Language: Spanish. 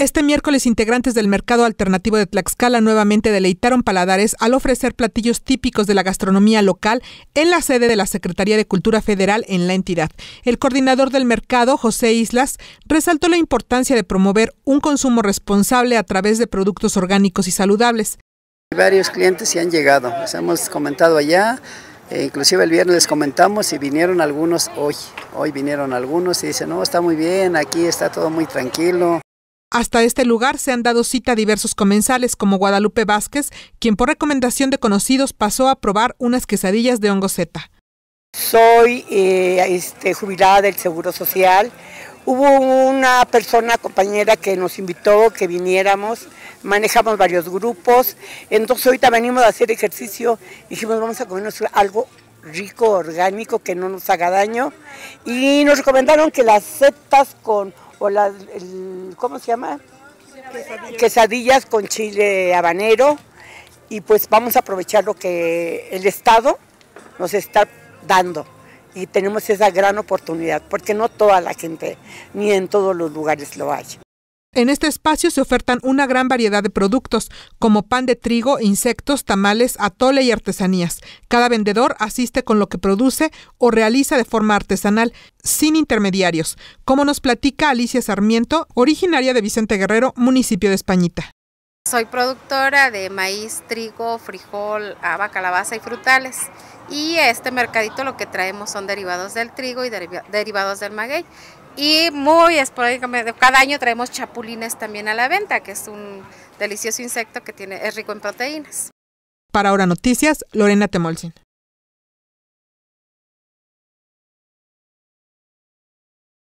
Este miércoles, integrantes del mercado alternativo de Tlaxcala nuevamente deleitaron paladares al ofrecer platillos típicos de la gastronomía local en la sede de la Secretaría de Cultura Federal en la entidad. El coordinador del mercado, José Islas, resaltó la importancia de promover un consumo responsable a través de productos orgánicos y saludables. Varios clientes se han llegado, les hemos comentado allá, e inclusive el viernes les comentamos y vinieron algunos hoy, hoy vinieron algunos y dicen, no, está muy bien, aquí está todo muy tranquilo. Hasta este lugar se han dado cita a diversos comensales como Guadalupe Vázquez, quien por recomendación de conocidos pasó a probar unas quesadillas de hongo zeta. Soy eh, este, jubilada del Seguro Social. Hubo una persona, compañera, que nos invitó que viniéramos, manejamos varios grupos, entonces ahorita venimos a hacer ejercicio, dijimos vamos a comernos algo rico, orgánico, que no nos haga daño, y nos recomendaron que las setas con o el, ¿cómo se llama? Quesadillas. Quesadillas con chile habanero y pues vamos a aprovechar lo que el Estado nos está dando y tenemos esa gran oportunidad porque no toda la gente ni en todos los lugares lo hay. En este espacio se ofertan una gran variedad de productos, como pan de trigo, insectos, tamales, atole y artesanías. Cada vendedor asiste con lo que produce o realiza de forma artesanal, sin intermediarios, como nos platica Alicia Sarmiento, originaria de Vicente Guerrero, municipio de Españita. Soy productora de maíz, trigo, frijol, haba, calabaza y frutales. Y este mercadito lo que traemos son derivados del trigo y derivados del maguey. Y muy esporádicamente, cada año traemos chapulines también a la venta, que es un delicioso insecto que tiene, es rico en proteínas. Para ahora Noticias, Lorena Temolcin.